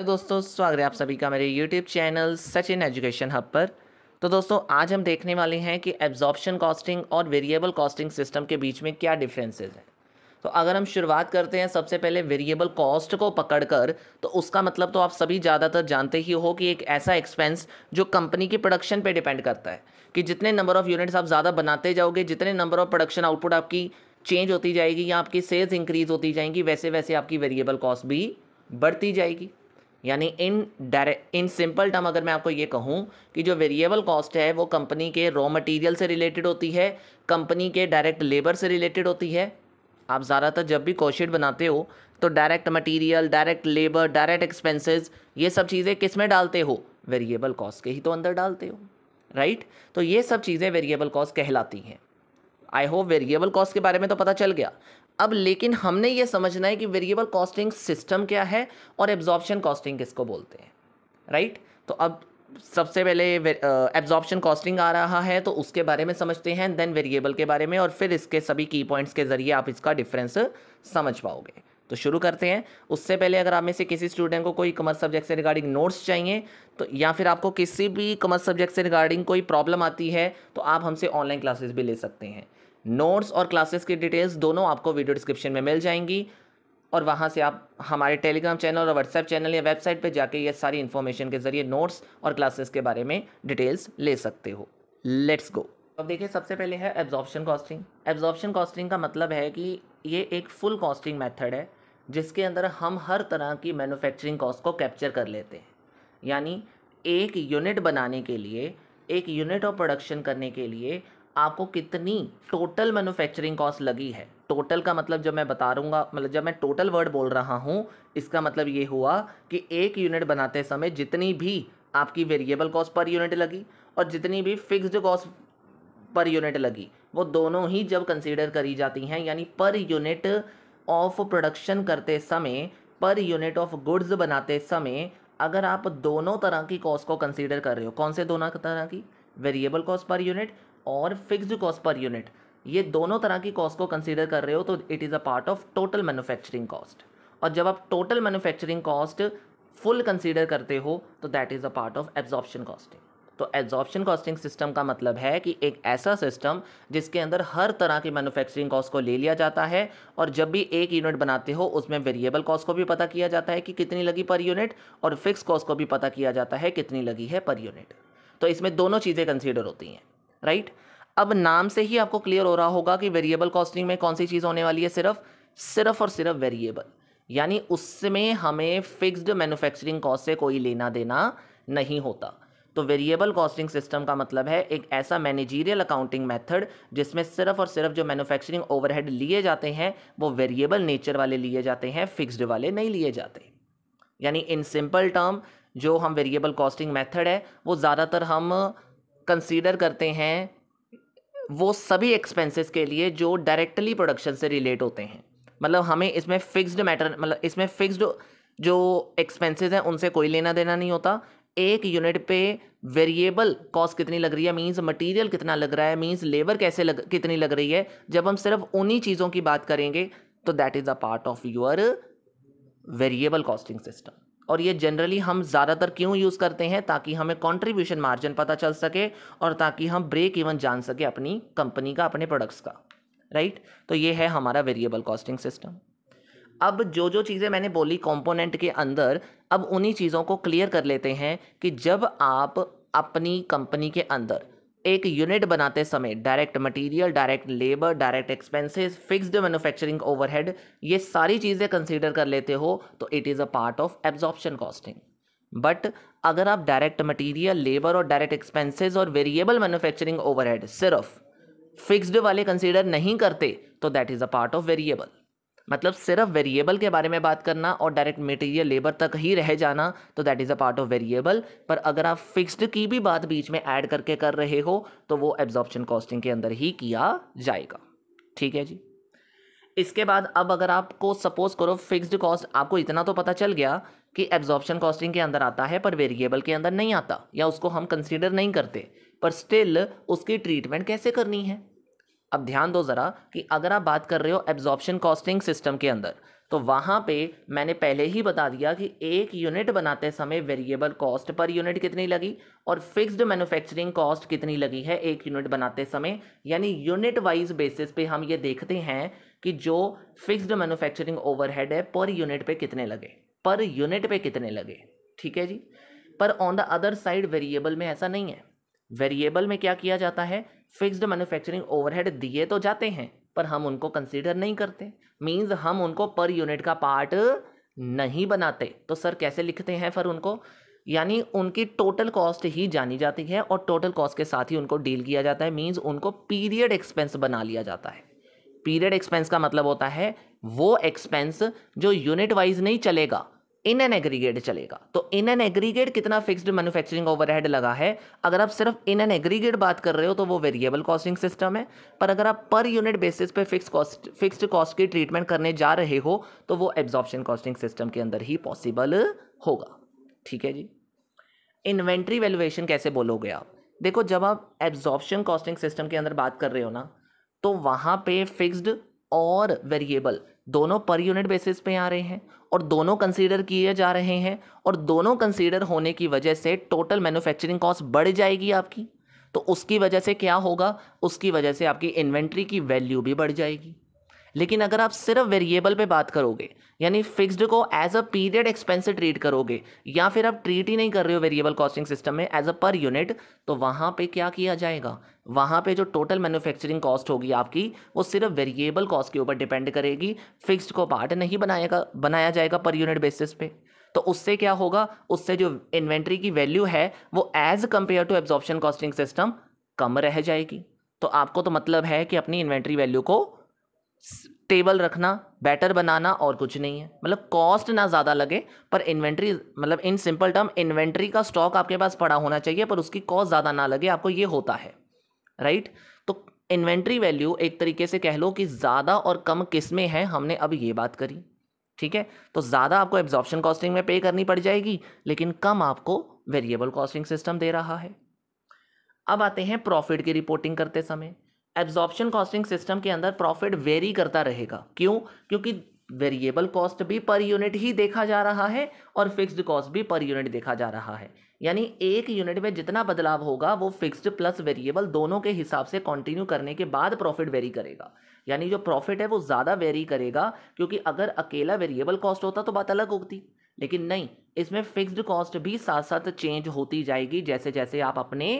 तो दोस्तों स्वागत है आप सभी का मेरे YouTube channel Sachin education hub पर तो दोस्तों आज हम देखने वाले हैं कि एब्जॉर्प्शन कॉस्टिंग और वेरिएबल कॉस्टिंग सिस्टम के बीच में क्या डिफरेंसेस हैं तो अगर हम शुरुआत करते हैं सबसे पहले वेरिएबल कॉस्ट को पकड़कर तो उसका मतलब तो आप सभी ज़्यादातर जानते ही हो कि एक ऐसा एक्सपेंस जो कंपनी की प्रोडक्शन पे डिपेंड करता है कि जितने नंबर ऑफ़ यूनिट्स आप ज़्यादा बनाते जाओगे जितने नंबर ऑफ़ प्रोडक्शन आउटपुट आपकी चेंज होती जाएगी या आपकी सेल्स इंक्रीज़ होती जाएंगी वैसे वैसे आपकी वेरिएबल कॉस्ट भी बढ़ती जाएगी यानी in direct in simple term अगर मैं आपको ये कहूँ कि जो वेरिएबल कॉस्ट है वो कंपनी के रॉ मटेरियल से रिलेटेड होती है कंपनी के डायरेक्ट लेबर से रिलेटेड होती है आप ज़्यादातर जब भी कॉशीट बनाते हो तो direct material direct labour direct expenses ये सब चीज़ें किस में डालते हो वेरिएबल कॉस्ट के ही तो अंदर डालते हो राइट तो ये सब चीज़ें वेरिएबल कॉस्ट कहलाती हैं आई होप वेरिएबल कॉस्ट के बारे में तो पता चल गया अब लेकिन हमने ये समझना है कि वेरिएबल कॉस्टिंग सिस्टम क्या है और एब्जॉर्प्शन कॉस्टिंग किसको बोलते हैं राइट तो अब सबसे पहले एब्जॉर्प्शन कॉस्टिंग आ रहा है तो उसके बारे में समझते हैं देन वेरिएबल के बारे में और फिर इसके सभी की पॉइंट्स के ज़रिए आप इसका डिफरेंस समझ पाओगे तो शुरू करते हैं उससे पहले अगर आप में से किसी स्टूडेंट को कोई कॉमर्स सब्जेक्ट से रिगार्डिंग नोट्स चाहिए तो या फिर आपको किसी भी कॉमर्स सब्जेक्ट से रिगार्डिंग कोई प्रॉब्लम आती है तो आप हमसे ऑनलाइन क्लासेस भी ले सकते हैं नोट्स और क्लासेस की डिटेल्स दोनों आपको वीडियो डिस्क्रिप्शन में मिल जाएंगी और वहाँ से आप हमारे टेलीग्राम चैनल और व्हाट्सएप चैनल या वेबसाइट पर जाके ये सारी इन्फॉर्मेशन के ज़रिए नोट्स और क्लासेस के बारे में डिटेल्स ले सकते हो लेट्स गो अब देखिए सबसे पहले है एब्जॉर्प्शन कॉस्टिंग एब्जॉर्प्शन कॉस्टिंग का मतलब है कि ये एक फुल कॉस्टिंग मेथड है जिसके अंदर हम हर तरह की मैन्युफैक्चरिंग कॉस्ट को कैप्चर कर लेते हैं यानी एक यूनिट बनाने के लिए एक यूनिट ऑफ प्रोडक्शन करने के लिए आपको कितनी टोटल मैन्युफैक्चरिंग कॉस्ट लगी है टोटल का मतलब जब मैं बता रूँगा मतलब जब मैं टोटल वर्ड बोल रहा हूँ इसका मतलब ये हुआ कि एक यूनिट बनाते समय जितनी भी आपकी वेरिएबल कॉस्ट पर यूनिट लगी और जितनी भी फिक्स्ड कॉस्ट पर यूनिट लगी वो दोनों ही जब कंसीडर करी जाती हैं यानी पर यूनिट ऑफ प्रोडक्शन करते समय पर यूनिट ऑफ गुड्स बनाते समय अगर आप दोनों तरह की कॉस्ट को कंसीडर कर रहे हो कौन से दोनों तरह की वेरिएबल कॉस्ट पर यूनिट और फिक्स्ड कॉस्ट पर यूनिट ये दोनों तरह की कॉस्ट को कंसिडर कर रहे हो तो it is a part of total manufacturing cost और जब आप total manufacturing cost full consider करते हो तो that is a part of absorption costing तो एब्जॉर्प्शन कॉस्टिंग सिस्टम का मतलब है कि एक ऐसा सिस्टम जिसके अंदर हर तरह की मैन्युफैक्चरिंग कॉस्ट को ले लिया जाता है और जब भी एक यूनिट बनाते हो उसमें वेरिएबल कॉस्ट को भी पता किया जाता है कि कितनी लगी पर यूनिट और फिक्स कॉस्ट को भी पता किया जाता है कितनी लगी है पर यूनिट तो इसमें दोनों चीज़ें कंसिडर होती हैं राइट अब नाम से ही आपको क्लियर हो रहा होगा कि वेरिएबल कॉस्टिंग में कौन सी चीज़ होने वाली है सिर्फ सिर्फ और सिर्फ वेरिएबल यानी उसमें हमें फिक्स्ड मैन्युफैक्चरिंग कॉस्ट से कोई लेना देना नहीं होता तो वेरिएबल कॉस्टिंग सिस्टम का मतलब है एक ऐसा मैनेजीरियल अकाउंटिंग मेथड जिसमें सिर्फ और सिर्फ जो मैन्युफैक्चरिंग ओवरहेड लिए जाते हैं वो वेरिएबल नेचर वाले लिए जाते हैं फिक्स्ड वाले नहीं लिए जाते यानी इन सिंपल टर्म जो हम वेरिएबल कॉस्टिंग मेथड है वो ज़्यादातर हम कंसीडर करते हैं वो सभी एक्सपेंसेस के लिए जो डायरेक्टली प्रोडक्शन से रिलेट होते हैं मतलब हमें इसमें फिक्स्ड मैटर मतलब इसमें फिक्स्ड जो एक्सपेंसेस हैं उनसे कोई लेना देना नहीं होता एक यूनिट पे वेरिएबल कॉस्ट कितनी लग रही है मींस मटेरियल कितना लग रहा है मींस लेबर कैसे लग कितनी लग रही है जब हम सिर्फ उन्हीं चीज़ों की बात करेंगे तो that is a part of your variable costing system और ये जनरली हम ज़्यादातर क्यों यूज़ करते हैं ताकि हमें कॉन्ट्रीब्यूशन मार्जिन पता चल सके और ताकि हम ब्रेक इवन जान सके अपनी कंपनी का अपने प्रोडक्ट्स का राइट right? तो ये है हमारा वेरिएबल कॉस्टिंग सिस्टम अब जो जो चीज़ें मैंने बोली कंपोनेंट के अंदर अब उन्हीं चीज़ों को क्लियर कर लेते हैं कि जब आप अपनी कंपनी के अंदर एक यूनिट बनाते समय direct material direct labour direct expenses fixed manufacturing overhead ये सारी चीज़ें कंसीडर कर लेते हो तो it is a part of absorption costing but अगर आप डायरेक्ट मटेरियल लेबर और डायरेक्ट एक्सपेंसेस और वेरिएबल मैन्युफैक्चरिंग ओवरहेड सिर्फ फिक्स्ड वाले कंसीडर नहीं करते तो that is a part of variable मतलब सिर्फ वेरिएबल के बारे में बात करना और डायरेक्ट मटेरियल लेबर तक ही रह जाना तो that is a part of variable पर अगर आप फिक्स्ड की भी बात बीच में ऐड करके कर रहे हो तो वो एब्जॉर्प्शन कॉस्टिंग के अंदर ही किया जाएगा ठीक है जी इसके बाद अब अगर आपको सपोज करो फिक्स्ड कॉस्ट आपको इतना तो पता चल गया कि एब्जॉर्प्शन कॉस्टिंग के अंदर आता है पर वेरिएबल के अंदर नहीं आता या उसको हम कंसिडर नहीं करते पर स्टिल उसकी ट्रीटमेंट कैसे करनी है अब ध्यान दो ज़रा कि अगर आप बात कर रहे हो एब्जॉर्प्शन कॉस्टिंग सिस्टम के अंदर तो वहाँ पे मैंने पहले ही बता दिया कि एक यूनिट बनाते समय वेरिएबल कॉस्ट पर यूनिट कितनी लगी और फिक्स्ड मैन्युफैक्चरिंग कॉस्ट कितनी लगी है एक यूनिट बनाते समय यानी यूनिट वाइज बेसिस पे हम ये देखते हैं कि जो फिक्स्ड मैन्युफैक्चरिंग ओवरहेड है पर यूनिट पे कितने लगे पर यूनिट पे कितने लगे ठीक है जी पर on the other side variable में ऐसा नहीं है वेरिएबल में क्या किया जाता है फिक्स्ड मैन्युफैक्चरिंग ओवरहेड दिए तो जाते हैं पर हम उनको कंसीडर नहीं करते मीन्स हम उनको पर यूनिट का पार्ट नहीं बनाते तो सर कैसे लिखते हैं फिर उनको यानी उनकी टोटल कॉस्ट ही जानी जाती है और टोटल कॉस्ट के साथ ही उनको डील किया जाता है मीन्स उनको पीरियड एक्सपेंस बना लिया जाता है पीरियड एक्सपेंस का मतलब होता है वो एक्सपेंस जो यूनिट वाइज नहीं चलेगा इन एन एग्रीगेट चलेगा तो इन एन एग्रीगेट कितना फिक्स्ड मैन्युफैक्चरिंग ओवरहेड लगा है अगर आप सिर्फ इन एन एग्रीगेट बात कर रहे हो तो वो वेरिएबल कॉस्टिंग सिस्टम है पर अगर आप पर यूनिट बेसिस पे फिक्स कॉस्ट फिक्स्ड कॉस्ट की ट्रीटमेंट करने जा रहे हो तो वो एब्जॉर्प्शन कॉस्टिंग सिस्टम के अंदर ही पॉसिबल होगा ठीक है जी इन्वेंट्री वैल्यूएशन कैसे बोलोगे आप देखो जब आप एब्जॉर्प्शन कॉस्टिंग सिस्टम के अंदर बात कर रहे हो ना तो वहाँ पे फिक्स्ड और वेरिएबल दोनों पर यूनिट बेसिस पे आ रहे हैं और दोनों कंसीडर किए जा रहे हैं और दोनों कंसीडर होने की वजह से टोटल मैन्युफैक्चरिंग कॉस्ट बढ़ जाएगी आपकी तो उसकी वजह से क्या होगा उसकी वजह से आपकी इन्वेंट्री की वैल्यू भी बढ़ जाएगी लेकिन अगर आप सिर्फ वेरिएबल पे बात करोगे यानी फिक्स्ड को as a period expense treat करोगे या फिर आप ट्रीट ही नहीं कर रहे हो वेरिएबल कॉस्टिंग सिस्टम में एज अ पर यूनिट तो वहाँ पे क्या किया जाएगा वहाँ पे जो टोटल मैन्युफैक्चरिंग कॉस्ट होगी आपकी वो सिर्फ वेरिएबल कॉस्ट के ऊपर डिपेंड करेगी फिक्स्ड को पार्ट नहीं बनाएगा बनाया जाएगा पर यूनिट बेसिस पे तो उससे क्या होगा उससे जो इन्वेंट्री की वैल्यू है वो as compare to absorption costing system कम रह जाएगी तो आपको तो मतलब है कि अपनी इन्वेंट्री वैल्यू को स्टेबल रखना बेटर बनाना और कुछ नहीं है मतलब कॉस्ट ना ज़्यादा लगे पर इन्वेंट्री मतलब इन सिंपल टर्म इन्वेंट्री का स्टॉक आपके पास पड़ा होना चाहिए पर उसकी कॉस्ट ज़्यादा ना लगे आपको ये होता है राइट तो इन्वेंट्री वैल्यू एक तरीके से कह लो कि ज़्यादा और कम किस में है हमने अब ये बात करी ठीक है तो ज़्यादा आपको एब्जॉर्प्शन कॉस्टिंग में पे करनी पड़ जाएगी लेकिन कम आपको वेरिएबल कॉस्टिंग सिस्टम दे रहा है अब आते हैं प्रॉफिट की रिपोर्टिंग करते समय एब्जॉर्प्शन कॉस्टिंग सिस्टम के अंदर प्रॉफिट वेरी करता रहेगा क्यों क्योंकि वेरिएबल कॉस्ट भी पर यूनिट ही देखा जा रहा है और फिक्स्ड कॉस्ट भी पर यूनिट देखा जा रहा है यानी एक यूनिट में जितना बदलाव होगा वो फिक्स्ड प्लस वेरिएबल दोनों के हिसाब से कंटिन्यू करने के बाद प्रॉफिट वेरी करेगा यानी जो प्रॉफिट है वो ज़्यादा वेरी करेगा क्योंकि अगर अकेला वेरिएबल कॉस्ट होता तो बात अलग होती लेकिन नहीं इसमें फिक्स्ड कॉस्ट भी साथ साथ चेंज होती जाएगी जैसे जैसे आप अपने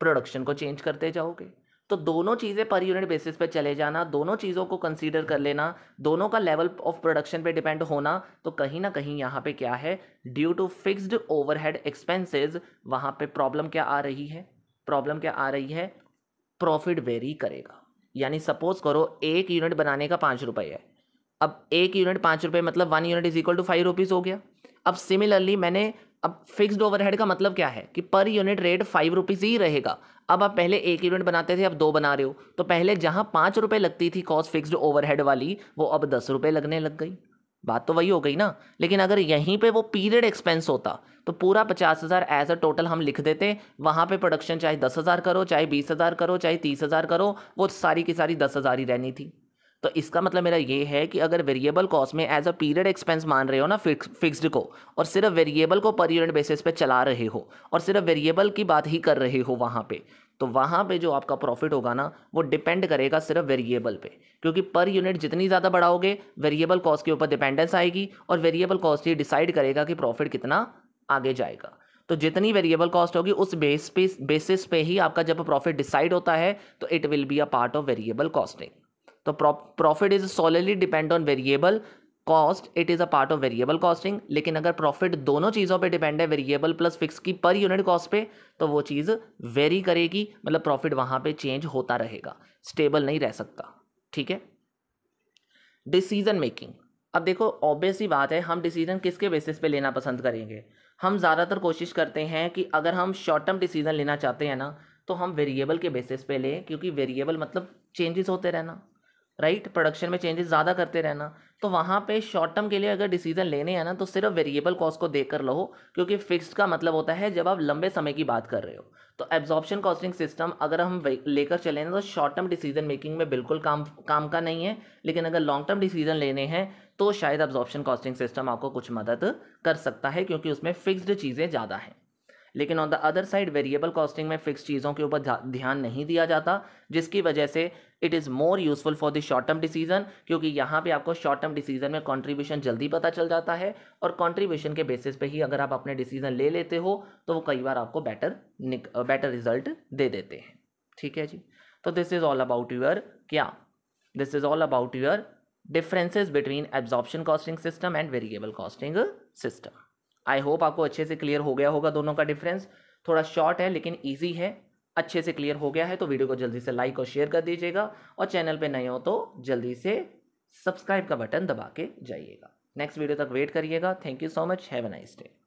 प्रोडक्शन को चेंज करते जाओगे तो दोनों चीज़ें पर यूनिट बेसिस पे चले जाना दोनों चीज़ों को कंसीडर कर लेना दोनों का लेवल ऑफ प्रोडक्शन पे डिपेंड होना तो कहीं ना कहीं यहाँ पे क्या है due to fixed overhead expenses वहाँ पे प्रॉब्लम क्या आ रही है प्रॉब्लम क्या आ रही है प्रॉफिट वेरी करेगा यानी सपोज करो एक यूनिट बनाने का पाँच रुपये है अब एक यूनिट पाँच रुपये मतलब one unit is equal to five rupees हो गया अब सिमिलरली मैंने अब फिक्स्ड ओवरहेड का मतलब क्या है कि per unit rate five rupees ही रहेगा अब आप पहले एक यूनिट बनाते थे अब दो बना रहे हो तो पहले जहाँ पाँच रुपये लगती थी कॉस्ट फिक्स्ड ओवरहेड वाली वो अब दस रुपये लगने लग गई बात तो वही हो गई ना लेकिन अगर यहीं पे वो पीरियड एक्सपेंस होता तो पूरा पचास हज़ार एज अ टोटल हम लिख देते वहाँ पे प्रोडक्शन चाहे दस हज़ार करो चाहे बीस हज़ार करो चाहे तीस हज़ार करो वो सारी की सारी दस हज़ार ही रहनी थी तो इसका मतलब मेरा ये है कि अगर वेरिएबल कॉस्ट में एज अ पीरियड एक्सपेंस मान रहे हो ना फिक्स फिक्स्ड को और सिर्फ वेरिएबल को पर यूनिट बेसिस पे चला रहे हो और सिर्फ वेरिएबल की बात ही कर रहे हो वहाँ पे तो वहाँ पे जो आपका प्रॉफिट होगा ना वो डिपेंड करेगा सिर्फ वेरिएबल पे क्योंकि पर यूनिट जितनी ज़्यादा बढ़ाओगे वेरिएबल कॉस्ट के ऊपर डिपेंडेंस आएगी और वेरिएबल कॉस्ट ही डिसाइड करेगा कि प्रॉफिट कितना आगे जाएगा तो जितनी वेरिएबल कॉस्ट होगी उस बेस पे बेसिस पे ही आपका जब प्रॉफिट डिसाइड होता है तो it will be a part of variable costing तो profit is solidly depend on variable cost it is a part of variable costing लेकिन अगर प्रॉफिट दोनों चीज़ों पे डिपेंड है वेरिएबल प्लस फिक्स की पर यूनिट कॉस्ट पे तो वो चीज़ वेरी करेगी मतलब प्रॉफिट वहाँ पे चेंज होता रहेगा स्टेबल नहीं रह सकता ठीक है डिसीजन मेकिंग अब देखो ऑब्वियस ही बात है हम डिसीजन किसके बेसिस पे लेना पसंद करेंगे हम ज़्यादातर कोशिश करते हैं कि अगर हम शॉर्ट टर्म डिसीजन लेना चाहते हैं ना तो हम वेरिएबल के बेसिस पे लें क्योंकि वेरिएबल मतलब चेंजेस होते रहना राइट प्रोडक्शन में चेंजेस ज़्यादा करते रहना तो वहाँ पे शॉर्ट टर्म के लिए अगर डिसीजन लेने हैं ना तो सिर्फ वेरिएबल कॉस्ट को देख कर लो क्योंकि फिक्स्ड का मतलब होता है जब आप लंबे समय की बात कर रहे हो तो एब्जॉर्प्शन कॉस्टिंग सिस्टम अगर हम लेकर चले ना तो शॉर्ट टर्म डिसीजन मेकिंग में बिल्कुल काम काम का नहीं है लेकिन अगर लॉन्ग टर्म डिसीजन लेने हैं तो शायद एब्जॉर्प्शन कॉस्टिंग सिस्टम आपको कुछ मदद कर सकता है क्योंकि उसमें फिक्स्ड चीज़ें ज़्यादा हैं लेकिन on the other side variable costing में फिक्स चीज़ों के ऊपर ध्यान नहीं दिया जाता जिसकी वजह से it is more useful for the short term decision क्योंकि यहाँ पे आपको शॉर्ट टर्म डिसीजन में कंट्रीब्यूशन जल्दी पता चल जाता है और कंट्रीब्यूशन के बेसिस पे ही अगर आप अपने डिसीजन ले लेते हो तो वो कई बार आपको बेटर बेटर रिजल्ट दे देते हैं ठीक है जी तो this is all about your क्या this is all about your differences between absorption costing system and variable costing system I hope आपको अच्छे से क्लियर हो गया होगा दोनों का डिफरेंस थोड़ा शॉर्ट है लेकिन ईजी है अच्छे से क्लियर हो गया है तो वीडियो को जल्दी से लाइक और शेयर कर दीजिएगा और चैनल पर नए हो तो जल्दी से सब्सक्राइब का बटन दबा के जाइएगा नेक्स्ट वीडियो तक वेट करिएगा thank you so much have a nice day